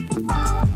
Música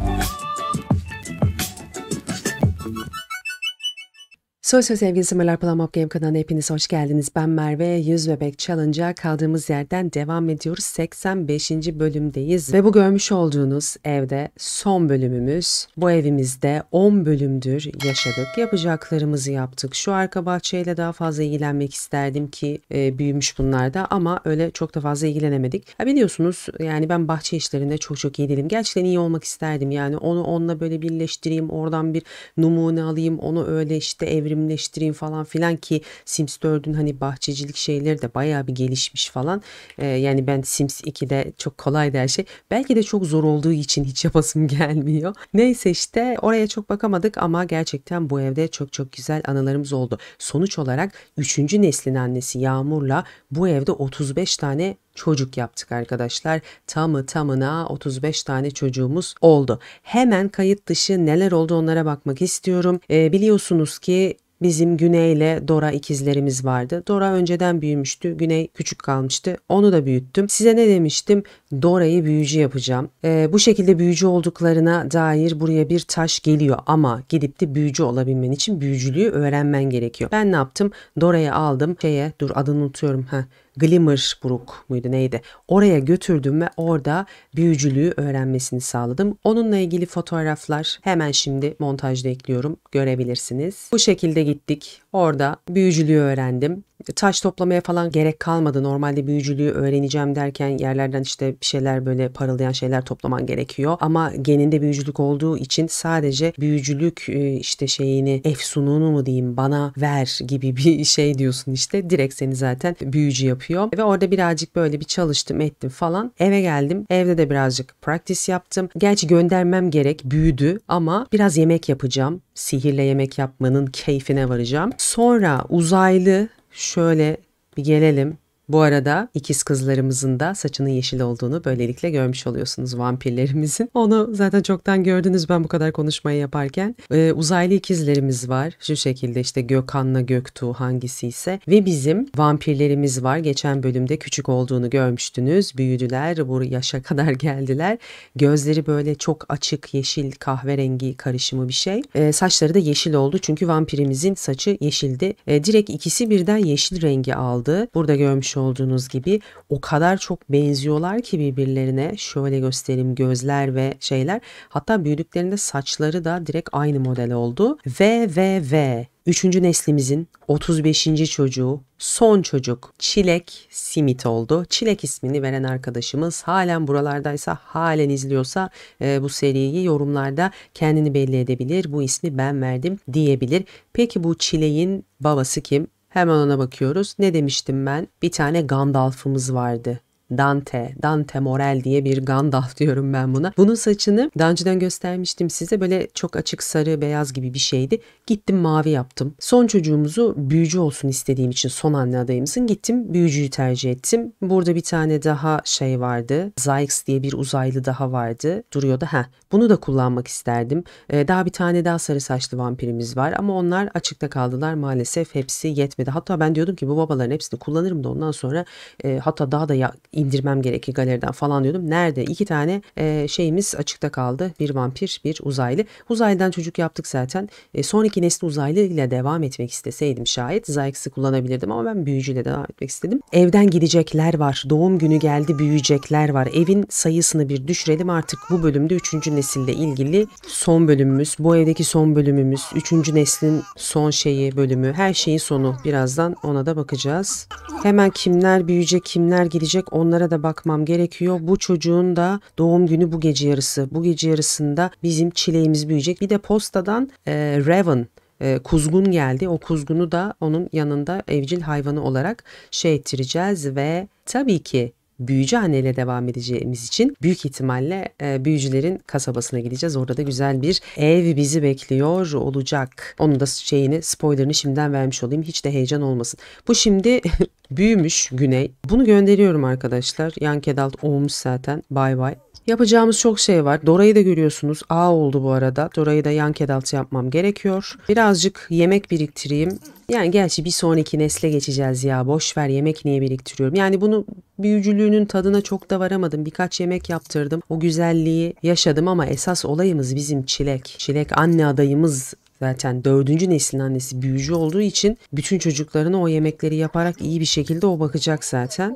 Sosyal sevgili Sımırlar Plum Up Game kanalına hepiniz hoş geldiniz. Ben Merve, 100 Bebek Challenge'a kaldığımız yerden devam ediyoruz. 85. bölümdeyiz ve bu görmüş olduğunuz evde son bölümümüz. Bu evimizde 10 bölümdür yaşadık. Yapacaklarımızı yaptık. Şu arka bahçeyle daha fazla ilgilenmek isterdim ki e, büyümüş bunlar da ama öyle çok da fazla ilgilenemedik. Ha, biliyorsunuz yani ben bahçe işlerinde çok çok iyi değilim. Gerçekten iyi olmak isterdim yani onu onunla böyle birleştireyim, oradan bir numune alayım, onu öyle işte evrim evrimleştireyim falan filan ki Sims 4'ün hani bahçecilik şeyleri de bayağı bir gelişmiş falan. E, yani ben Sims 2'de çok kolaydı her şey. Belki de çok zor olduğu için hiç yapasım gelmiyor. Neyse işte oraya çok bakamadık ama gerçekten bu evde çok çok güzel anılarımız oldu. Sonuç olarak 3. neslin annesi Yağmur'la bu evde 35 tane çocuk yaptık arkadaşlar. Tamı tamına 35 tane çocuğumuz oldu. Hemen kayıt dışı neler oldu onlara bakmak istiyorum. E, biliyorsunuz ki Bizim Güney ile Dora ikizlerimiz vardı. Dora önceden büyümüştü. Güney küçük kalmıştı. Onu da büyüttüm. Size ne demiştim? Dora'yı büyücü yapacağım. E, bu şekilde büyücü olduklarına dair buraya bir taş geliyor ama gidip de büyücü olabilmen için büyücülüğü öğrenmen gerekiyor. Ben ne yaptım? Dora'yı aldım. Şeye dur adını unutuyorum. Heh, Glimmersbrook muydu neydi? Oraya götürdüm ve orada büyücülüğü öğrenmesini sağladım. Onunla ilgili fotoğraflar hemen şimdi montajda ekliyorum görebilirsiniz. Bu şekilde gittik. Orada büyücülüğü öğrendim. Taş toplamaya falan gerek kalmadı. Normalde büyücülüğü öğreneceğim derken yerlerden işte bir şeyler böyle parıldayan şeyler toplaman gerekiyor. Ama geninde büyücülük olduğu için sadece büyücülük e, işte şeyini efsununu mu diyeyim bana ver gibi bir şey diyorsun işte. Direkt seni zaten büyücü yapıyor. Ve orada birazcık böyle bir çalıştım ettim falan. Eve geldim. Evde de birazcık practice yaptım. Gerçi göndermem gerek büyüdü ama biraz yemek yapacağım. Sihirle yemek yapmanın keyfine varacağım. Sonra uzaylı şöyle bir gelelim. Bu arada ikiz kızlarımızın da saçının yeşil olduğunu böylelikle görmüş oluyorsunuz vampirlerimizin. Onu zaten çoktan gördünüz ben bu kadar konuşmayı yaparken. Ee, uzaylı ikizlerimiz var. Şu şekilde işte Gökhan'la Göktuğ hangisi ise. Ve bizim vampirlerimiz var. Geçen bölümde küçük olduğunu görmüştünüz. Büyüdüler. Bu yaşa kadar geldiler. Gözleri böyle çok açık yeşil kahverengi karışımı bir şey. Ee, saçları da yeşil oldu. Çünkü vampirimizin saçı yeşildi. Ee, direkt ikisi birden yeşil rengi aldı. Burada görmüş olduğunuz gibi o kadar çok benziyorlar ki birbirlerine. Şöyle göstereyim gözler ve şeyler. Hatta büyüdüklerinde saçları da direkt aynı model oldu. Ve ve ve 3. neslimizin 35. çocuğu, son çocuk Çilek Simit oldu. Çilek ismini veren arkadaşımız halen buralardaysa, halen izliyorsa e, bu seriyi yorumlarda kendini belli edebilir. Bu ismi ben verdim diyebilir. Peki bu Çilek'in babası kim? Hemen ona bakıyoruz. Ne demiştim ben? Bir tane Gandalf'ımız vardı. Dante, Dante Morel diye bir Gandalf diyorum ben buna. Bunun saçını daha önceden göstermiştim size. Böyle çok açık sarı beyaz gibi bir şeydi. Gittim mavi yaptım. Son çocuğumuzu büyücü olsun istediğim için son anne adayımızın gittim büyücüyü tercih ettim. Burada bir tane daha şey vardı. Zykes diye bir uzaylı daha vardı. Duruyordu. Heh, bunu da kullanmak isterdim. Ee, daha bir tane daha sarı saçlı vampirimiz var ama onlar açıkta kaldılar maalesef. Hepsi yetmedi. Hatta ben diyordum ki bu babaların hepsini kullanırım da ondan sonra e, hatta daha da ya, indirmem gerekiyor galeriden falan diyordum. Nerede? İki tane e, şeyimiz açıkta kaldı. Bir vampir, bir uzaylı. Uzaylıdan çocuk yaptık zaten. E, sonraki nesli uzaylı ile devam etmek isteseydim şayet Zayx'ı kullanabilirdim ama ben büyücüyle devam etmek istedim. Evden gidecekler var. Doğum günü geldi büyüyecekler var. Evin sayısını bir düşürelim artık bu bölümde üçüncü nesille ilgili son bölümümüz. Bu evdeki son bölümümüz. Üçüncü neslin son şeyi bölümü. Her şeyin sonu. Birazdan ona da bakacağız. Hemen kimler büyüyecek, kimler gidecek onu onlara da bakmam gerekiyor. Bu çocuğun da doğum günü bu gece yarısı. Bu gece yarısında bizim çileğimiz büyüyecek. Bir de postadan e, Raven e, kuzgun geldi. O kuzgunu da onun yanında evcil hayvanı olarak şey ettireceğiz ve tabii ki büyücü anneyle devam edeceğimiz için büyük ihtimalle e, büyücülerin kasabasına gideceğiz. Orada da güzel bir ev bizi bekliyor olacak. Onun da şeyini spoilerını şimdiden vermiş olayım. Hiç de heyecan olmasın. Bu şimdi Büyümüş güney. Bunu gönderiyorum arkadaşlar. Yan kedalt olmuş zaten. Bay bay. Yapacağımız çok şey var. Dora'yı da görüyorsunuz. A oldu bu arada. Dora'yı da yan kedalt yapmam gerekiyor. Birazcık yemek biriktireyim. Yani gerçi bir sonraki nesle geçeceğiz ya. Boş ver yemek niye biriktiriyorum. Yani bunu büyücülüğünün tadına çok da varamadım. Birkaç yemek yaptırdım. O güzelliği yaşadım ama esas olayımız bizim çilek. Çilek anne adayımız Zaten dördüncü neslin annesi büyücü olduğu için bütün çocuklarına o yemekleri yaparak iyi bir şekilde o bakacak zaten.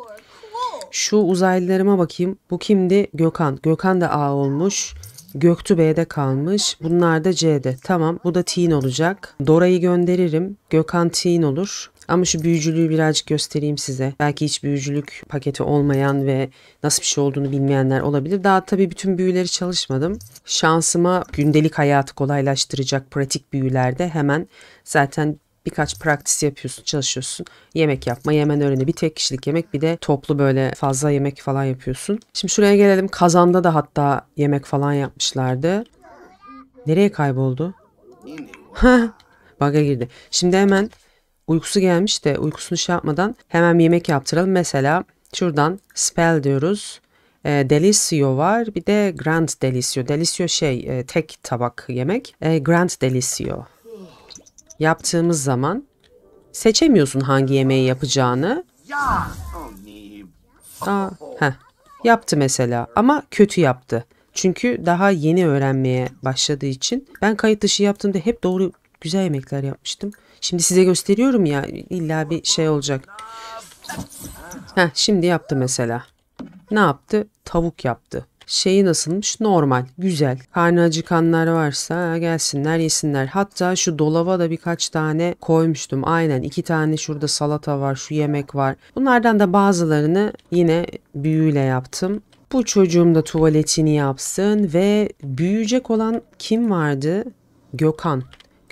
Şu uzaylılarıma bakayım. Bu kimdi? Gökhan. Gökhan da A olmuş. Göktü B'de kalmış. Bunlar da C'de. Tamam bu da teen olacak. Dora'yı gönderirim. Gökhan teen olur. Ama şu büyücülüğü birazcık göstereyim size. Belki hiç büyücülük paketi olmayan ve nasıl bir şey olduğunu bilmeyenler olabilir. Daha tabii bütün büyüleri çalışmadım. Şansıma gündelik hayatı kolaylaştıracak pratik büyülerde hemen zaten birkaç praktis yapıyorsun, çalışıyorsun. Yemek yapma, yemen öğreni. Bir tek kişilik yemek bir de toplu böyle fazla yemek falan yapıyorsun. Şimdi şuraya gelelim. Kazanda da hatta yemek falan yapmışlardı. Nereye kayboldu? Ha, baga girdi. Şimdi hemen uykusu gelmiş de uykusunu şey yapmadan hemen yemek yaptıralım. Mesela şuradan spell diyoruz. E, ee, delicio var bir de grand delicio. Delicio şey e, tek tabak yemek. E, grand delicio. Yaptığımız zaman seçemiyorsun hangi yemeği yapacağını. Aa, heh. Yaptı mesela ama kötü yaptı. Çünkü daha yeni öğrenmeye başladığı için ben kayıt dışı yaptığımda hep doğru güzel yemekler yapmıştım. Şimdi size gösteriyorum ya illa bir şey olacak. Heh, şimdi yaptı mesela. Ne yaptı? Tavuk yaptı. Şeyi nasılmış? Normal, güzel. Karnı acıkanlar varsa gelsinler yesinler. Hatta şu dolaba da birkaç tane koymuştum. Aynen iki tane şurada salata var, şu yemek var. Bunlardan da bazılarını yine büyüyle yaptım bu çocuğum da tuvaletini yapsın ve büyüyecek olan kim vardı? Gökhan.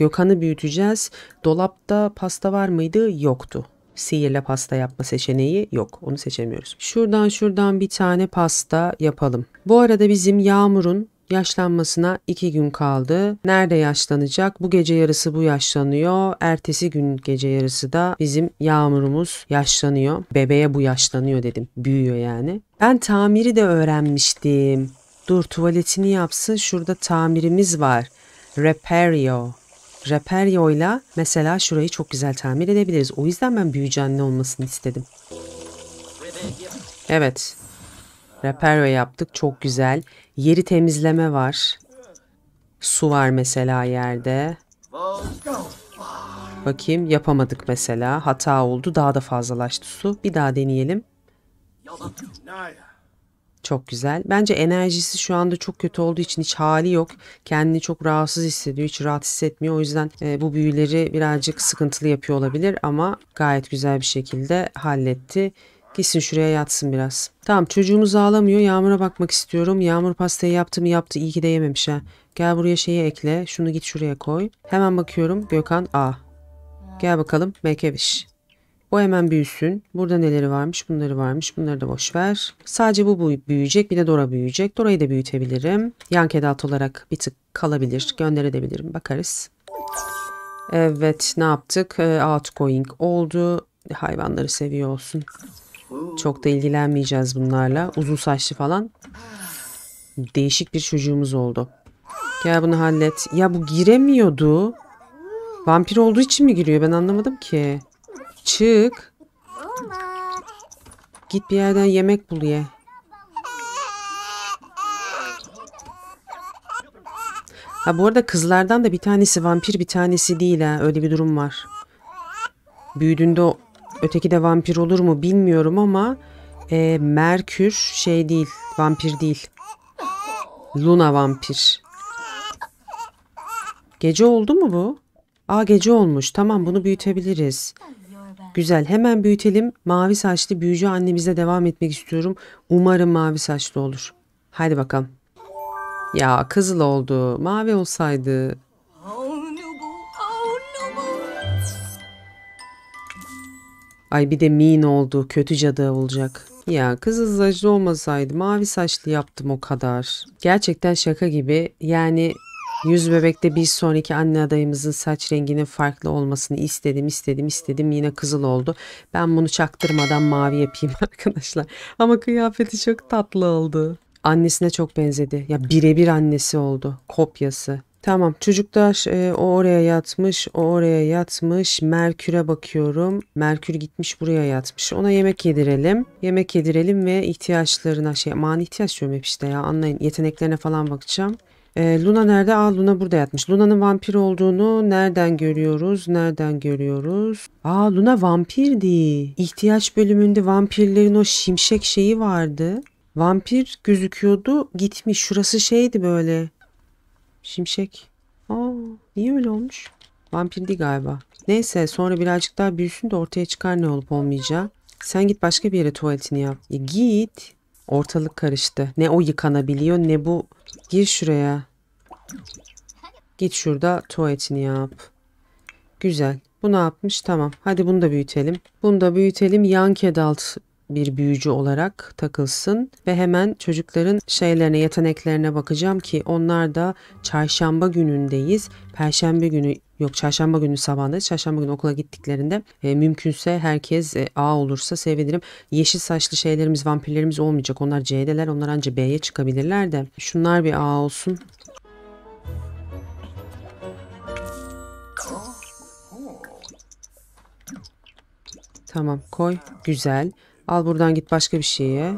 Gökhan'ı büyüteceğiz. Dolapta pasta var mıydı? Yoktu. Sihirle pasta yapma seçeneği yok. Onu seçemiyoruz. Şuradan şuradan bir tane pasta yapalım. Bu arada bizim Yağmur'un yaşlanmasına iki gün kaldı. Nerede yaşlanacak? Bu gece yarısı bu yaşlanıyor. Ertesi gün gece yarısı da bizim Yağmur'umuz yaşlanıyor. Bebeğe bu yaşlanıyor dedim. Büyüyor yani. Ben tamiri de öğrenmiştim. Dur tuvaletini yapsın. Şurada tamirimiz var. Repario. Reperyo'yla mesela şurayı çok güzel tamir edebiliriz. O yüzden ben büyücü anne olmasını istedim. Evet. Reperyo yaptık. Çok güzel. Yeri temizleme var. Su var mesela yerde. Bakayım yapamadık mesela. Hata oldu. Daha da fazlalaştı su. Bir daha deneyelim. Çok güzel. Bence enerjisi şu anda çok kötü olduğu için hiç hali yok. Kendini çok rahatsız hissediyor. Hiç rahat hissetmiyor. O yüzden e, bu büyüleri birazcık sıkıntılı yapıyor olabilir ama gayet güzel bir şekilde halletti. Gitsin şuraya yatsın biraz. Tamam çocuğumuz ağlamıyor. Yağmur'a bakmak istiyorum. Yağmur pastayı yaptı mı yaptı. İyi ki de yememiş ha. Gel buraya şeyi ekle. Şunu git şuraya koy. Hemen bakıyorum. Gökhan A. Gel bakalım. Mekeviş. O hemen büyüsün. Burada neleri varmış? Bunları varmış. Bunları da boş ver. Sadece bu büyüyecek. Bir de Dora büyüyecek. Dora'yı da büyütebilirim. Yan kedat olarak bir tık kalabilir. Gönderebilirim. Bakarız. Evet ne yaptık? Ee, outgoing oldu. Hayvanları seviyor olsun. Çok da ilgilenmeyeceğiz bunlarla. Uzun saçlı falan. Değişik bir çocuğumuz oldu. Gel bunu hallet. Ya bu giremiyordu. Vampir olduğu için mi giriyor? Ben anlamadım ki. Çık. Git bir yerden yemek bul ye. Ha bu arada kızlardan da bir tanesi vampir bir tanesi değil ha. Öyle bir durum var. Büyüdüğünde o, öteki de vampir olur mu bilmiyorum ama e, Merkür şey değil vampir değil. Luna vampir. Gece oldu mu bu? Aa gece olmuş. Tamam bunu büyütebiliriz. Güzel hemen büyütelim. Mavi saçlı büyücü annemize devam etmek istiyorum. Umarım mavi saçlı olur. Haydi bakalım. Ya kızıl oldu. Mavi olsaydı. Ay bir de mean oldu. Kötü cadı olacak. Ya kızıl saçlı olmasaydı mavi saçlı yaptım o kadar. Gerçekten şaka gibi. Yani Yüz bebekte bir sonraki anne adayımızın saç renginin farklı olmasını istedim istedim istedim yine kızıl oldu. Ben bunu çaktırmadan mavi yapayım arkadaşlar. Ama kıyafeti çok tatlı oldu. Annesine çok benzedi. Ya birebir annesi oldu. Kopyası. Tamam çocuklar e, o oraya yatmış, o oraya yatmış. Merkür'e bakıyorum. Merkür gitmiş buraya yatmış. Ona yemek yedirelim. Yemek yedirelim ve ihtiyaçlarına şey aman ihtiyaç diyorum hep işte ya anlayın. Yeteneklerine falan bakacağım. E, Luna nerede? Aa Luna burada yatmış. Luna'nın vampir olduğunu nereden görüyoruz? Nereden görüyoruz? Aa Luna vampirdi. İhtiyaç bölümünde vampirlerin o şimşek şeyi vardı. Vampir gözüküyordu. Gitmiş. Şurası şeydi böyle. Şimşek. Aa niye öyle olmuş? Vampirdi galiba. Neyse sonra birazcık daha büyüsün de ortaya çıkar ne olup olmayacağı. Sen git başka bir yere tuvaletini yap. E, git. Ortalık karıştı. Ne o yıkanabiliyor ne bu. Gir şuraya. Git şurada tuvaletini yap. Güzel. Bu ne yapmış? Tamam. Hadi bunu da büyütelim. Bunu da büyütelim. Yan kedalt bir büyücü olarak takılsın ve hemen çocukların şeylerine, yeteneklerine bakacağım ki onlar da çarşamba günündeyiz. Perşembe günü yok çarşamba günü sabahında çarşamba günü okula gittiklerinde e, mümkünse herkes e, A olursa sevinirim. Yeşil saçlı şeylerimiz vampirlerimiz olmayacak. Onlar C'deler onlar anca B'ye çıkabilirler de. Şunlar bir A olsun. Tamam koy. Güzel. Al buradan git başka bir şeye.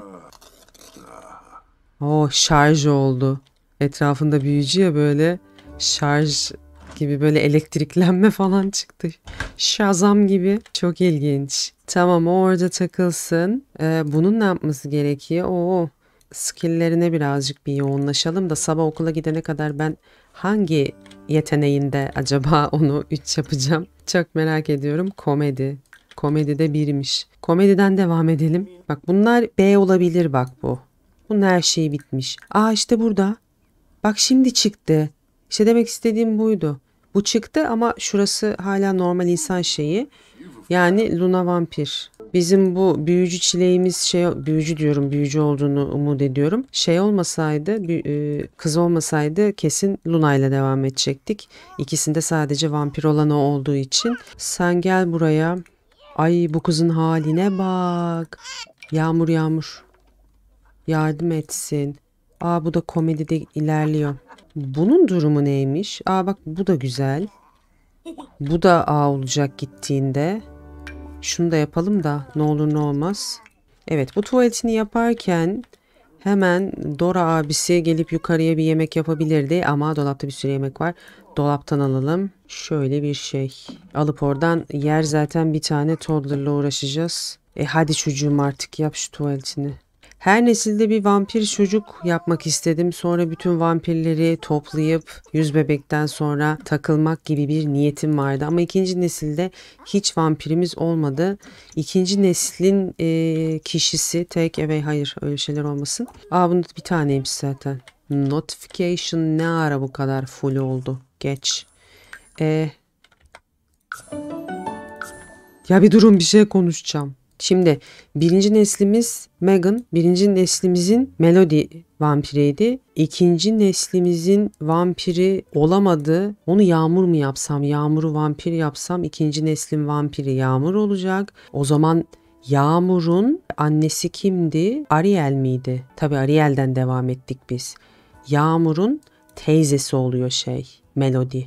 Oh şarj oldu. Etrafında büyücü ya böyle şarj gibi böyle elektriklenme falan çıktı. Şazam gibi. Çok ilginç. Tamam orada takılsın. Ee, bunun ne yapması gerekiyor? Oo skilllerine birazcık bir yoğunlaşalım da sabah okula gidene kadar ben hangi yeteneğinde acaba onu 3 yapacağım? Çok merak ediyorum. Komedi. Komedide birmiş. Komediden devam edelim. Bak bunlar B olabilir bak bu. Bunun her şeyi bitmiş. Aa işte burada. Bak şimdi çıktı. İşte demek istediğim buydu. Bu çıktı ama şurası hala normal insan şeyi. Yani Luna vampir. Bizim bu büyücü çileğimiz şey büyücü diyorum büyücü olduğunu umut ediyorum. Şey olmasaydı e, kız olmasaydı kesin Luna ile devam edecektik. İkisinde sadece vampir olan o olduğu için. Sen gel buraya Ay bu kızın haline bak. Yağmur yağmur. Yardım etsin. Aa bu da komedide ilerliyor. Bunun durumu neymiş? Aa bak bu da güzel. Bu da A olacak gittiğinde. Şunu da yapalım da ne olur ne olmaz. Evet bu tuvaletini yaparken Hemen Dora abisi gelip yukarıya bir yemek yapabilirdi ama dolapta bir sürü yemek var. Dolaptan alalım. Şöyle bir şey. Alıp oradan yer zaten bir tane toddlerla uğraşacağız. E hadi çocuğum artık yap şu tuvaletini. Her nesilde bir vampir çocuk yapmak istedim. Sonra bütün vampirleri toplayıp yüz bebekten sonra takılmak gibi bir niyetim vardı. Ama ikinci nesilde hiç vampirimiz olmadı. İkinci neslin e, kişisi tek evey hayır öyle şeyler olmasın. Aa bunda bir taneymiş zaten. Notification ne ara bu kadar full oldu. Geç. E, ya bir durum bir şey konuşacağım. Şimdi birinci neslimiz Megan, birinci neslimizin Melody vampiriydi. İkinci neslimizin vampiri olamadı. Onu yağmur mu yapsam, yağmuru vampir yapsam ikinci neslim vampiri yağmur olacak. O zaman Yağmur'un annesi kimdi? Ariel miydi? Tabii Ariel'den devam ettik biz. Yağmur'un teyzesi oluyor şey, Melody.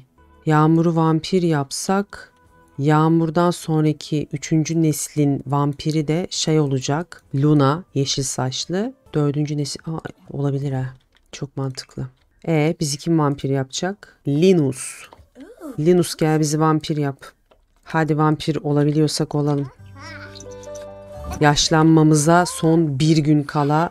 Yağmur'u vampir yapsak Yağmurdan sonraki üçüncü neslin vampiri de şey olacak. Luna yeşil saçlı. Dördüncü nesil Aa, olabilir ha. Çok mantıklı. E bizi kim vampir yapacak? Linus. Linus gel bizi vampir yap. Hadi vampir olabiliyorsak olalım. Yaşlanmamıza son bir gün kala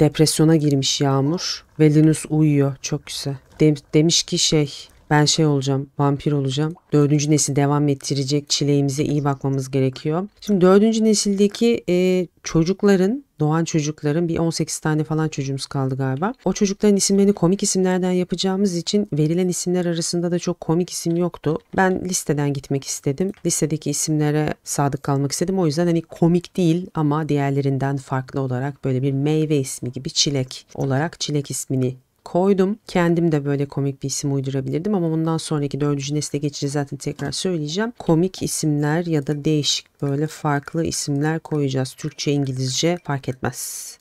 depresyona girmiş Yağmur ve Linus uyuyor çok güzel. De- demiş ki şey ben şey olacağım, vampir olacağım. Dördüncü nesil devam ettirecek çileğimize iyi bakmamız gerekiyor. Şimdi dördüncü nesildeki e, çocukların doğan çocukların bir 18 tane falan çocuğumuz kaldı galiba. O çocukların isimlerini komik isimlerden yapacağımız için verilen isimler arasında da çok komik isim yoktu. Ben listeden gitmek istedim. Listedeki isimlere sadık kalmak istedim. O yüzden hani komik değil ama diğerlerinden farklı olarak böyle bir meyve ismi gibi çilek olarak çilek ismini koydum. Kendim de böyle komik bir isim uydurabilirdim ama bundan sonraki dördüncü nesle geçeceğiz zaten tekrar söyleyeceğim. Komik isimler ya da değişik böyle farklı isimler koyacağız. Türkçe, İngilizce fark etmez.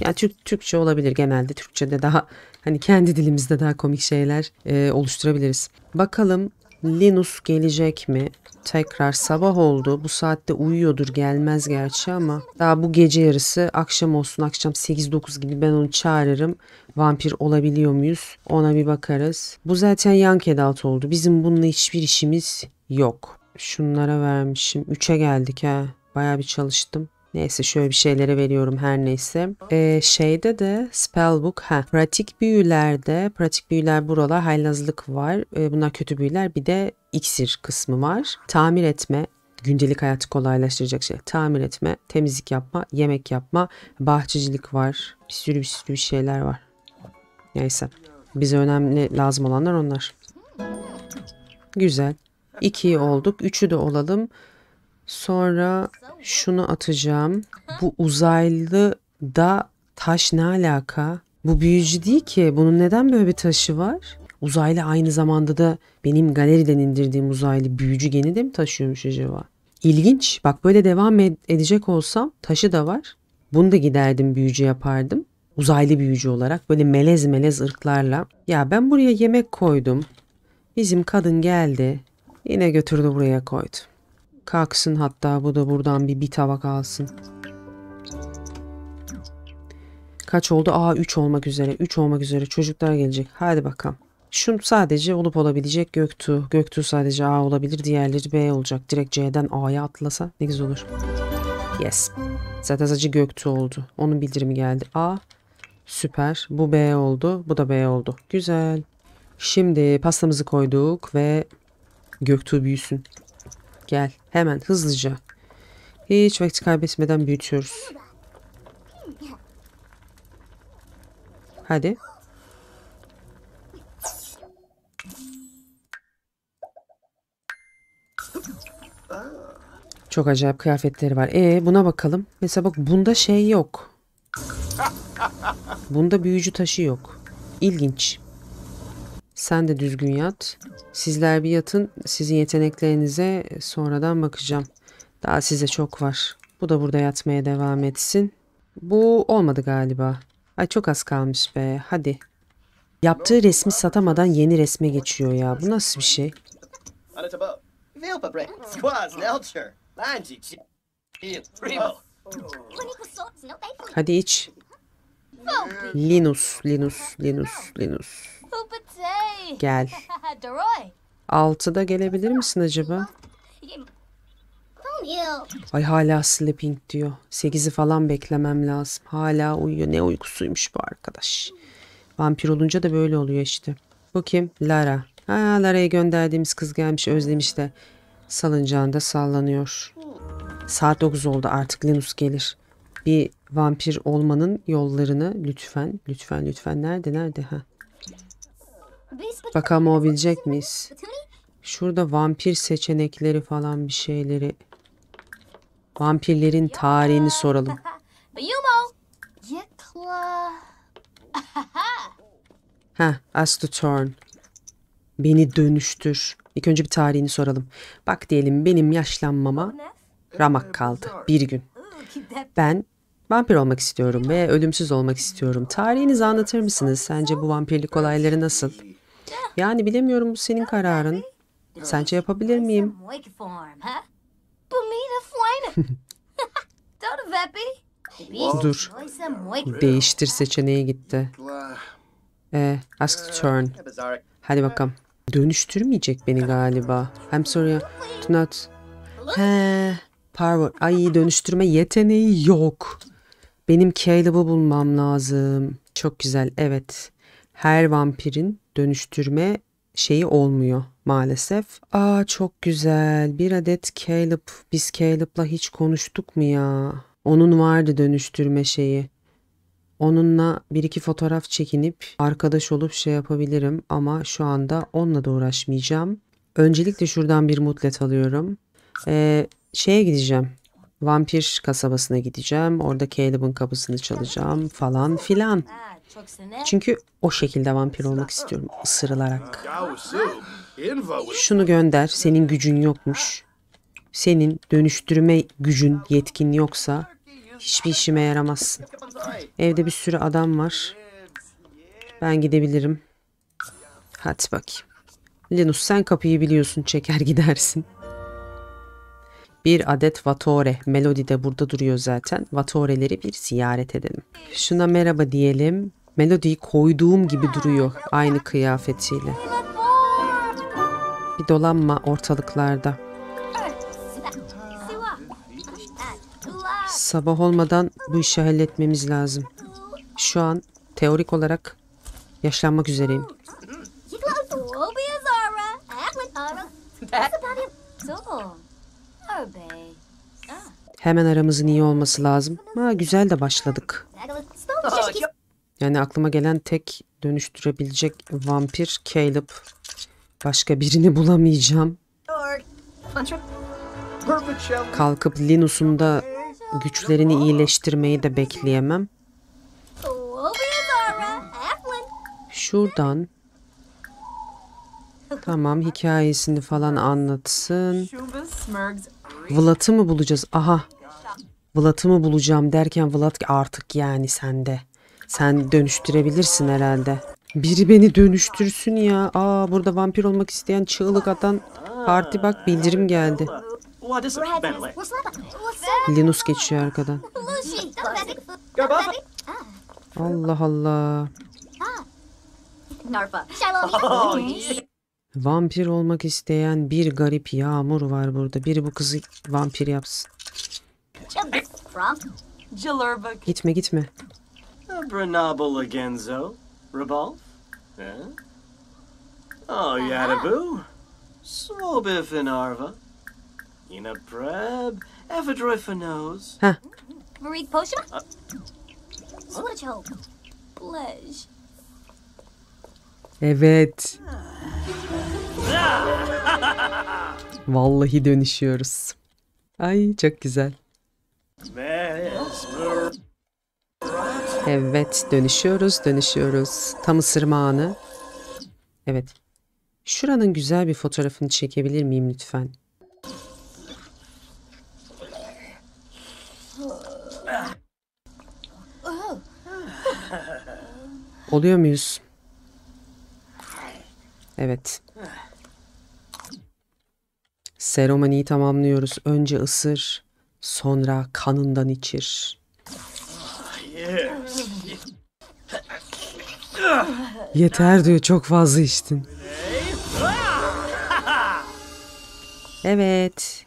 ya Türk, Türkçe olabilir genelde. Türkçe'de daha hani kendi dilimizde daha komik şeyler e, oluşturabiliriz. Bakalım Linus gelecek mi? Tekrar sabah oldu. Bu saatte uyuyordur gelmez gerçi ama daha bu gece yarısı akşam olsun akşam 8-9 gibi ben onu çağırırım vampir olabiliyor muyuz? Ona bir bakarız. Bu zaten yan kedat oldu. Bizim bununla hiçbir işimiz yok. Şunlara vermişim. 3'e geldik ha. Baya bir çalıştım. Neyse şöyle bir şeylere veriyorum her neyse. Ee, şeyde de spellbook ha pratik büyülerde pratik büyüler buralar haylazlık var. Ee, bunlar kötü büyüler. Bir de iksir kısmı var. Tamir etme gündelik hayatı kolaylaştıracak şey. Tamir etme, temizlik yapma, yemek yapma, bahçecilik var. Bir sürü bir sürü bir şeyler var. Neyse. Bize önemli lazım olanlar onlar. Güzel. 2 olduk. Üçü de olalım. Sonra şunu atacağım. Bu uzaylı da taş ne alaka? Bu büyücü değil ki. Bunun neden böyle bir taşı var? Uzaylı aynı zamanda da benim galeriden indirdiğim uzaylı büyücü geni de mi taşıyormuş acaba? İlginç. Bak böyle devam edecek olsam taşı da var. Bunu da giderdim büyücü yapardım uzaylı bir yüce olarak böyle melez melez ırklarla ya ben buraya yemek koydum. Bizim kadın geldi. Yine götürdü buraya koydu. Kalksın hatta bu da buradan bir bir tabak alsın. Kaç oldu? Aa 3 olmak üzere. 3 olmak üzere çocuklar gelecek. Hadi bakalım. Şun sadece olup olabilecek Göktuğ. Göktuğ sadece A olabilir. Diğerleri B olacak. Direkt C'den A'ya atlasa ne güzel olur. Yes. Zaten sadece Göktuğ oldu. Onun bildirimi geldi. A Süper. Bu B oldu. Bu da B oldu. Güzel. Şimdi pastamızı koyduk ve Göktuğ büyüsün. Gel. Hemen hızlıca. Hiç vakit kaybetmeden büyütüyoruz. Hadi. Çok acayip kıyafetleri var. E buna bakalım. Mesela bak bunda şey yok. Bunda büyücü taşı yok. İlginç. Sen de düzgün yat. Sizler bir yatın. Sizin yeteneklerinize sonradan bakacağım. Daha size çok var. Bu da burada yatmaya devam etsin. Bu olmadı galiba. Ay çok az kalmış be. Hadi. Yaptığı resmi satamadan yeni resme geçiyor ya. Bu nasıl bir şey? Hadi iç. Linus, Linus, Linus, Linus. Gel. Altıda gelebilir misin acaba? Ay hala sleeping diyor. Sekizi falan beklemem lazım. Hala uyuyor. Ne uykusuymuş bu arkadaş. Vampir olunca da böyle oluyor işte. Bu kim? Lara. Ha Lara'ya gönderdiğimiz kız gelmiş özlemiş de. Salıncağında sallanıyor. Saat 9 oldu artık Linus gelir bir vampir olmanın yollarını lütfen, lütfen, lütfen nerede, nerede ha? Bakalım olabilecek miyiz? Şurada vampir seçenekleri falan bir şeyleri. Vampirlerin tarihini soralım. ha, turn, Beni dönüştür. İlk önce bir tarihini soralım. Bak diyelim benim yaşlanmama ramak kaldı. Bir gün. Ben vampir olmak istiyorum ve ölümsüz olmak istiyorum. Tarihinizi anlatır mısınız? Sence bu vampirlik olayları nasıl? Yani bilemiyorum bu senin kararın. Sence yapabilir miyim? Dur. Değiştir seçeneği gitti. Ee, ask to turn. Hadi bakalım. Dönüştürmeyecek beni galiba. I'm sorry. Do not. He, power. Ay dönüştürme yeteneği yok. Benim Caleb'ı bulmam lazım. Çok güzel evet. Her vampirin dönüştürme şeyi olmuyor maalesef. Aa çok güzel. Bir adet Caleb. Biz Caleb'la hiç konuştuk mu ya? Onun vardı dönüştürme şeyi. Onunla bir iki fotoğraf çekinip arkadaş olup şey yapabilirim ama şu anda onunla da uğraşmayacağım. Öncelikle şuradan bir mutlet alıyorum. Ee, şeye gideceğim vampir kasabasına gideceğim. Orada Caleb'ın kapısını çalacağım falan filan. Çünkü o şekilde vampir olmak istiyorum ısırılarak. Şunu gönder senin gücün yokmuş. Senin dönüştürme gücün yetkin yoksa hiçbir işime yaramazsın. Evde bir sürü adam var. Ben gidebilirim. Hadi bakayım. Linus sen kapıyı biliyorsun çeker gidersin. Bir adet vatore, melodi de burada duruyor zaten. Vatoreleri bir ziyaret edelim. Şuna merhaba diyelim. Melodiyi koyduğum gibi duruyor aynı kıyafetiyle. Bir dolanma ortalıklarda. Sabah olmadan bu işi halletmemiz lazım. Şu an teorik olarak yaşlanmak üzereyim. Hemen aramızın iyi olması lazım. Ha güzel de başladık. Yani aklıma gelen tek dönüştürebilecek vampir Caleb. Başka birini bulamayacağım. Kalkıp Linus'un da güçlerini iyileştirmeyi de bekleyemem. Şuradan Tamam hikayesini falan anlatsın. Vlad'ı mı bulacağız? Aha. Vlad'ı mı bulacağım derken Vlad artık yani sende. Sen dönüştürebilirsin herhalde. Biri beni dönüştürsün ya. Aa burada vampir olmak isteyen çığlık atan parti bak bildirim geldi. Linus geçiyor arkadan. Allah Allah. Vampir olmak isteyen bir garip yağmur var burada. Biri bu kızı vampir yapsın. Gitme gitme. Branabo Lagenzo. Revolve. Oh yarabu. Ah. Swobifin arva. Yine preb. Evadroy for nose. Heh. Marie potion? Uh. Switch Pledge. Evet. Vallahi dönüşüyoruz. Ay çok güzel. Evet dönüşüyoruz dönüşüyoruz. Tam ısırma anı. Evet. Şuranın güzel bir fotoğrafını çekebilir miyim lütfen? Oluyor muyuz? Evet. Seromaniyi tamamlıyoruz. Önce ısır, sonra kanından içir. Yeter diyor çok fazla içtin. Evet.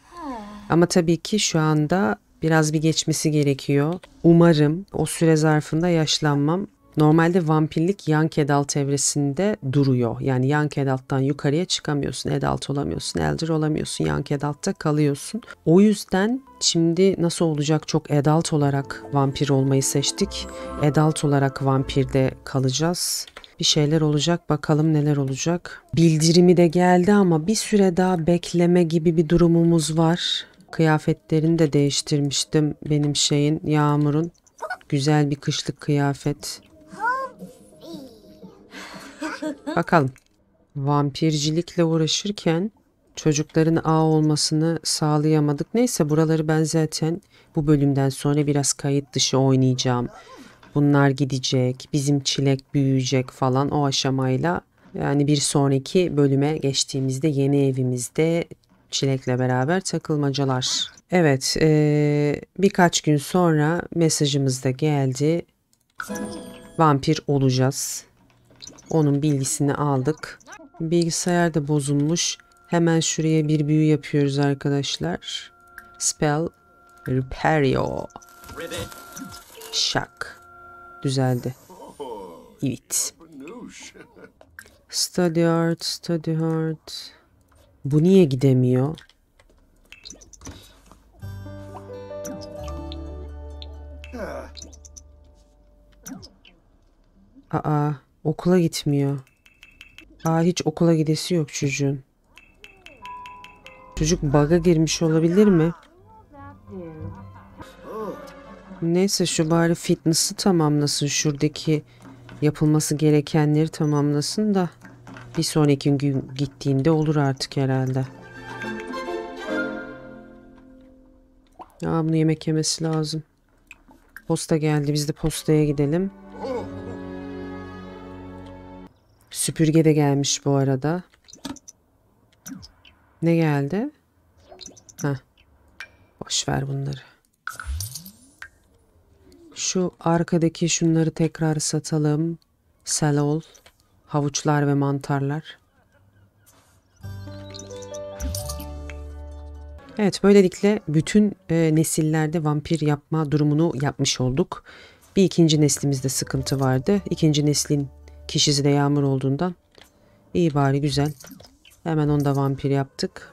Ama tabii ki şu anda biraz bir geçmesi gerekiyor. Umarım o süre zarfında yaşlanmam Normalde vampirlik yan kedalt çevresinde duruyor. Yani yan kedalttan yukarıya çıkamıyorsun, edalt olamıyorsun, eldir olamıyorsun, yan kedaltta kalıyorsun. O yüzden şimdi nasıl olacak çok edalt olarak vampir olmayı seçtik. Edalt olarak vampirde kalacağız bir şeyler olacak bakalım neler olacak. Bildirimi de geldi ama bir süre daha bekleme gibi bir durumumuz var. Kıyafetlerini de değiştirmiştim benim şeyin Yağmur'un. Güzel bir kışlık kıyafet. Bakalım. Vampircilikle uğraşırken çocukların ağ olmasını sağlayamadık. Neyse buraları ben zaten bu bölümden sonra biraz kayıt dışı oynayacağım. Bunlar gidecek, bizim çilek büyüyecek falan o aşamayla. Yani bir sonraki bölüme geçtiğimizde yeni evimizde çilekle beraber takılmacalar. Evet, ee, birkaç gün sonra mesajımız da geldi. Vampir olacağız. Onun bilgisini aldık. Bilgisayar da bozulmuş. Hemen şuraya bir büyü yapıyoruz arkadaşlar. Spell Repario. Şak. Düzeldi. Evet. Study art, study art. Bu niye gidemiyor? Aa. Okula gitmiyor. Aa hiç okula gidesi yok çocuğun. Çocuk baga girmiş olabilir mi? Neyse şu bari fitness'ı tamamlasın. Şuradaki yapılması gerekenleri tamamlasın da bir sonraki gün gittiğinde olur artık herhalde. Aa bunu yemek yemesi lazım. Posta geldi. Biz de postaya gidelim. Süpürge de gelmiş bu arada. Ne geldi? Heh. Boş ver bunları. Şu arkadaki şunları tekrar satalım. Selol, havuçlar ve mantarlar. Evet böylelikle bütün e, nesillerde vampir yapma durumunu yapmış olduk. Bir ikinci neslimizde sıkıntı vardı. İkinci neslin Kişisi de yağmur olduğundan. İyi bari güzel. Hemen onda vampir yaptık.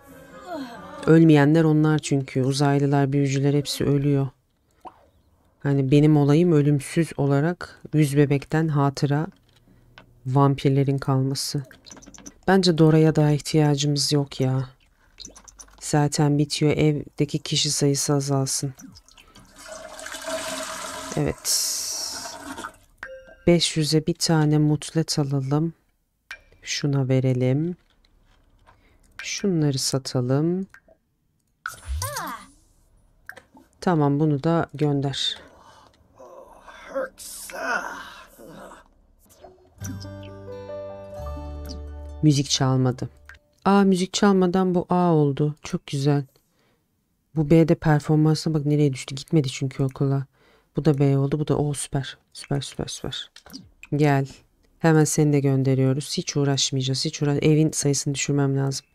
Ölmeyenler onlar çünkü. Uzaylılar, büyücüler hepsi ölüyor. Hani benim olayım ölümsüz olarak yüz bebekten hatıra vampirlerin kalması. Bence Dora'ya daha ihtiyacımız yok ya. Zaten bitiyor. Evdeki kişi sayısı azalsın. Evet. 500'e bir tane mutlet alalım. Şuna verelim. Şunları satalım. Tamam bunu da gönder. Müzik çalmadı. A müzik çalmadan bu A oldu. Çok güzel. Bu B'de performansına bak nereye düştü. Gitmedi çünkü okula. Bu da B oldu. Bu da O süper. Süper süper süper. Gel. Hemen seni de gönderiyoruz. Hiç uğraşmayacağız. Hiç uğra Evin sayısını düşürmem lazım.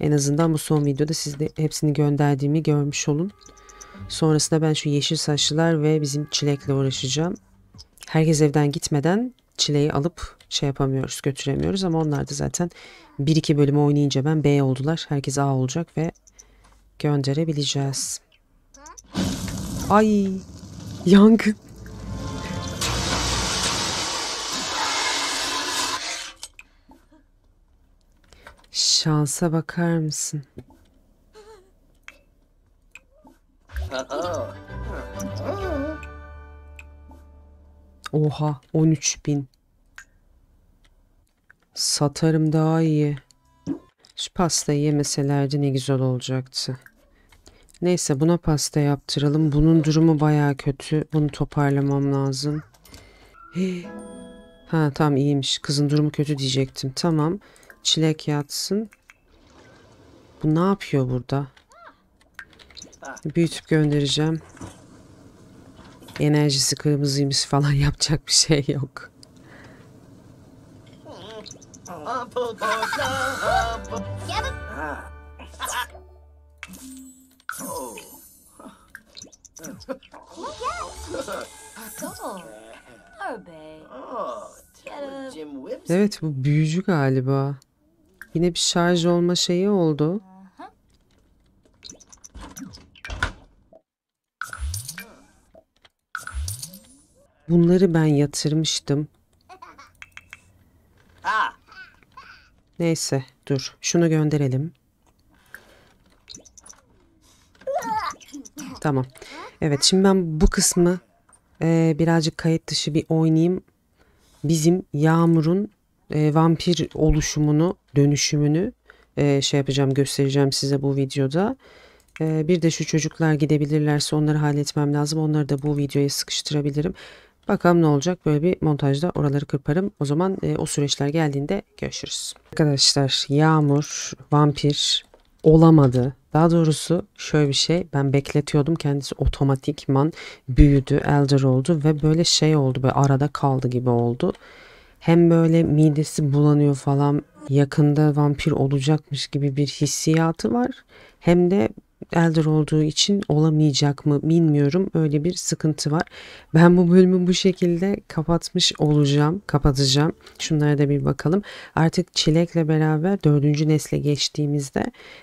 En azından bu son videoda siz de hepsini gönderdiğimi görmüş olun. Sonrasında ben şu yeşil saçlılar ve bizim çilekle uğraşacağım. Herkes evden gitmeden çileği alıp şey yapamıyoruz, götüremiyoruz ama onlar da zaten 1-2 bölümü oynayınca ben B oldular. Herkes A olacak ve gönderebileceğiz. Ay Yangın. Şansa bakar mısın? Oha 13 bin. Satarım daha iyi. Şu pastayı yemeselerdi ne güzel olacaktı. Neyse buna pasta yaptıralım. Bunun durumu baya kötü. Bunu toparlamam lazım. Hii. Ha tamam iyiymiş. Kızın durumu kötü diyecektim. Tamam. Çilek yatsın. Bu ne yapıyor burada? Büyütüp göndereceğim. Enerjisi kırmızıymış falan yapacak bir şey yok. Evet bu büyücü galiba. Yine bir şarj olma şeyi oldu. Bunları ben yatırmıştım. Neyse dur şunu gönderelim. Tamam. Evet şimdi ben bu kısmı e, birazcık kayıt dışı bir oynayayım. Bizim Yağmur'un e, vampir oluşumunu, dönüşümünü e, şey yapacağım, göstereceğim size bu videoda. E, bir de şu çocuklar gidebilirlerse onları halletmem lazım. Onları da bu videoya sıkıştırabilirim. Bakalım ne olacak böyle bir montajda oraları kırparım. O zaman e, o süreçler geldiğinde görüşürüz. Arkadaşlar Yağmur vampir olamadı. Daha doğrusu şöyle bir şey ben bekletiyordum kendisi otomatikman büyüdü elder oldu ve böyle şey oldu böyle arada kaldı gibi oldu. Hem böyle midesi bulanıyor falan yakında vampir olacakmış gibi bir hissiyatı var. Hem de elder olduğu için olamayacak mı bilmiyorum. Öyle bir sıkıntı var. Ben bu bölümü bu şekilde kapatmış olacağım. Kapatacağım. Şunlara da bir bakalım. Artık çilekle beraber dördüncü nesle geçtiğimizde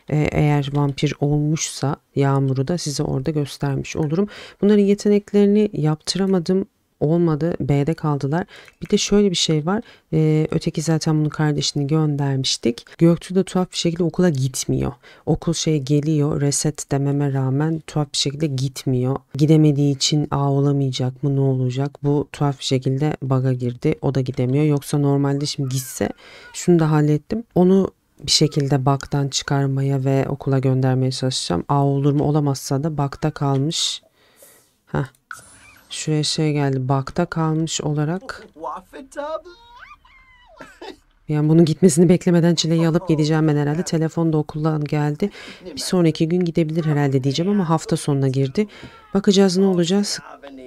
e, eğer vampir olmuşsa Yağmur'u da size orada göstermiş olurum. Bunların yeteneklerini yaptıramadım olmadı. B'de kaldılar. Bir de şöyle bir şey var. Ee, öteki zaten bunu kardeşini göndermiştik. Göktuğ da tuhaf bir şekilde okula gitmiyor. Okul şey geliyor. Reset dememe rağmen tuhaf bir şekilde gitmiyor. Gidemediği için A olamayacak mı ne olacak? Bu tuhaf bir şekilde baga girdi. O da gidemiyor. Yoksa normalde şimdi gitse şunu da hallettim. Onu bir şekilde baktan çıkarmaya ve okula göndermeye çalışacağım. A olur mu olamazsa da bakta kalmış. Heh Şuraya şey geldi. Bakta kalmış olarak. Yani bunun gitmesini beklemeden çileyi alıp gideceğim ben herhalde. Telefon da okuldan geldi. Bir sonraki gün gidebilir herhalde diyeceğim ama hafta sonuna girdi. Bakacağız ne olacağız.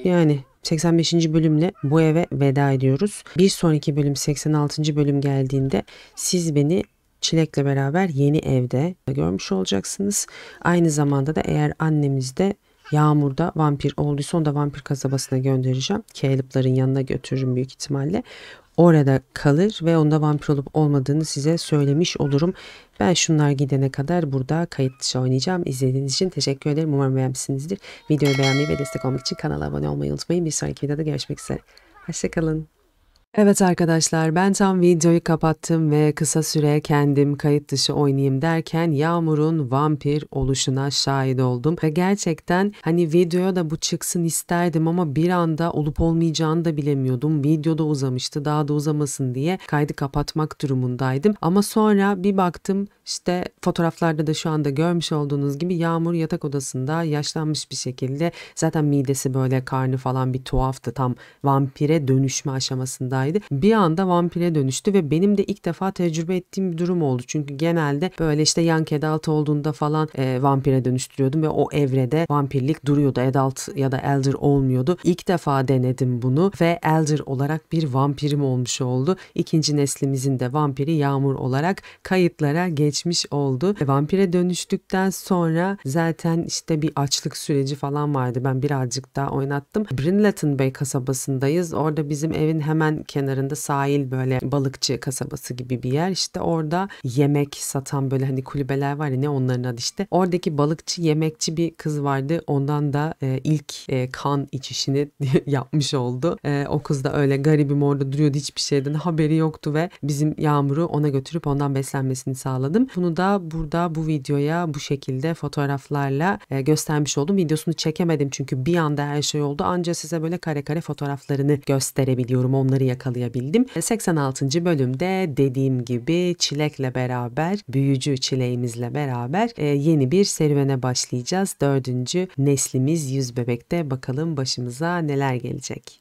Yani 85. bölümle bu eve veda ediyoruz. Bir sonraki bölüm 86. bölüm geldiğinde siz beni Çilek'le beraber yeni evde görmüş olacaksınız. Aynı zamanda da eğer annemiz de Yağmur'da vampir olduysa onu da vampir kasabasına göndereceğim. Caleb'ların yanına götürürüm büyük ihtimalle. Orada kalır ve onda vampir olup olmadığını size söylemiş olurum. Ben şunlar gidene kadar burada kayıt dışı oynayacağım. İzlediğiniz için teşekkür ederim. Umarım beğenmişsinizdir. Videoyu beğenmeyi ve destek olmak için kanala abone olmayı unutmayın. Bir sonraki videoda görüşmek üzere. Hoşçakalın. Evet arkadaşlar ben tam videoyu kapattım ve kısa süre kendim kayıt dışı oynayayım derken Yağmur'un vampir oluşuna şahit oldum. Ve gerçekten hani videoya da bu çıksın isterdim ama bir anda olup olmayacağını da bilemiyordum. video da uzamıştı daha da uzamasın diye kaydı kapatmak durumundaydım. Ama sonra bir baktım işte fotoğraflarda da şu anda görmüş olduğunuz gibi Yağmur yatak odasında yaşlanmış bir şekilde zaten midesi böyle karnı falan bir tuhaftı tam vampire dönüşme aşamasında yaşındaydı. Bir anda vampire dönüştü ve benim de ilk defa tecrübe ettiğim bir durum oldu. Çünkü genelde böyle işte yan Adult olduğunda falan e, vampire dönüştürüyordum ve o evrede vampirlik duruyordu. Adult ya da Elder olmuyordu. İlk defa denedim bunu ve Elder olarak bir vampirim olmuş oldu. İkinci neslimizin de vampiri Yağmur olarak kayıtlara geçmiş oldu. E, vampire dönüştükten sonra zaten işte bir açlık süreci falan vardı. Ben birazcık daha oynattım. Brinleton Bay kasabasındayız. Orada bizim evin hemen kenarında sahil böyle balıkçı kasabası gibi bir yer. İşte orada yemek satan böyle hani kulübeler var ya ne onların adı işte. Oradaki balıkçı yemekçi bir kız vardı. Ondan da e, ilk e, kan içişini yapmış oldu. E, o kız da öyle garibim orada duruyordu hiçbir şeyden haberi yoktu ve bizim Yağmur'u ona götürüp ondan beslenmesini sağladım. Bunu da burada bu videoya bu şekilde fotoğraflarla e, göstermiş oldum. Videosunu çekemedim çünkü bir anda her şey oldu. Anca size böyle kare kare fotoğraflarını gösterebiliyorum. Onları yakın yakalayabildim. 86. E, bölümde dediğim gibi çilekle beraber, büyücü çileğimizle beraber e, yeni bir serüvene başlayacağız. 4. neslimiz yüz bebekte bakalım başımıza neler gelecek.